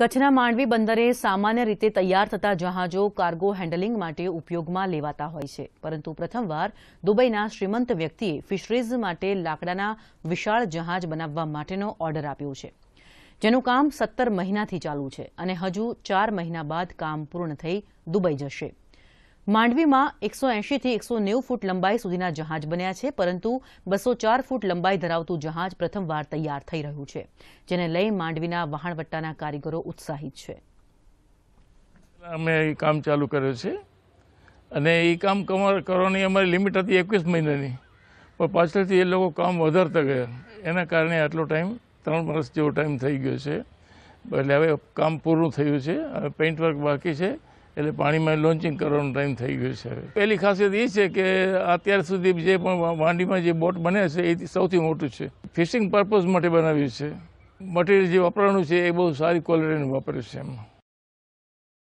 કચ્છના માંડવી બંદરે સામાન્ય રીતે તૈયાર થતા જહાજો કાર્ગો હેન્ડલિંગ માટે ઉપયોગમાં લેવાતા હોય છે પરંતુ પ્રથમવાર દુબઈના શ્રીમંત વ્યક્તિએ ફિશરીઝ માટે લાકડાના વિશાળ જહાજ બનાવવા માટેનો ઓર્ડર આપ્યો છે જેનું કામ સત્તર મહિનાથી ચાલુ છે અને હજુ ચાર મહિના બાદ કામ પૂર્ણ થઈ દુબઈ જશે માંડવીમાં એકસો એંશીથી એકસો નેવું ફૂટ લંબાઈ સુધીના જહાજ બન્યા છે પરંતુ બસો ચાર ફૂટ લંબાઈ ધરાવતું જહાજ પ્રથમવાર તૈયાર થઈ રહ્યું છે જેને લઈ માંડવીના વહાણવટ્ટાના કારીગરો ઉત્સાહિત છે અમે કામ ચાલુ કર્યું છે અને એ કામ કરવાની અમારી લિમિટ હતી એકવીસ મહિનાની પણ પાછળથી એ લોકો કામ વધારતા ગયા એના કારણે આટલો ટાઈમ ત્રણ વર્ષ જેવો ટાઈમ થઈ ગયો છે એટલે હવે કામ પૂરું થયું છે હવે પેઇન્ટ વર્ક બાકી છે એટલે પાણીમાં લોન્ચિંગ કરવાનો ટાઈમ થઈ ગયો છે પહેલી ખાસિયત એ છે કે અત્યાર સુધી જે પણ વાંડીમાં જે બોટ બન્યા છે એ સૌથી મોટું છે ફિશિંગ પર્પઝ માટે બનાવ્યું છે મટીરિયલ જે વાપરવાનું છે એ બહુ સારી ક્વોલિટીનું વાપર્યું છે એમાં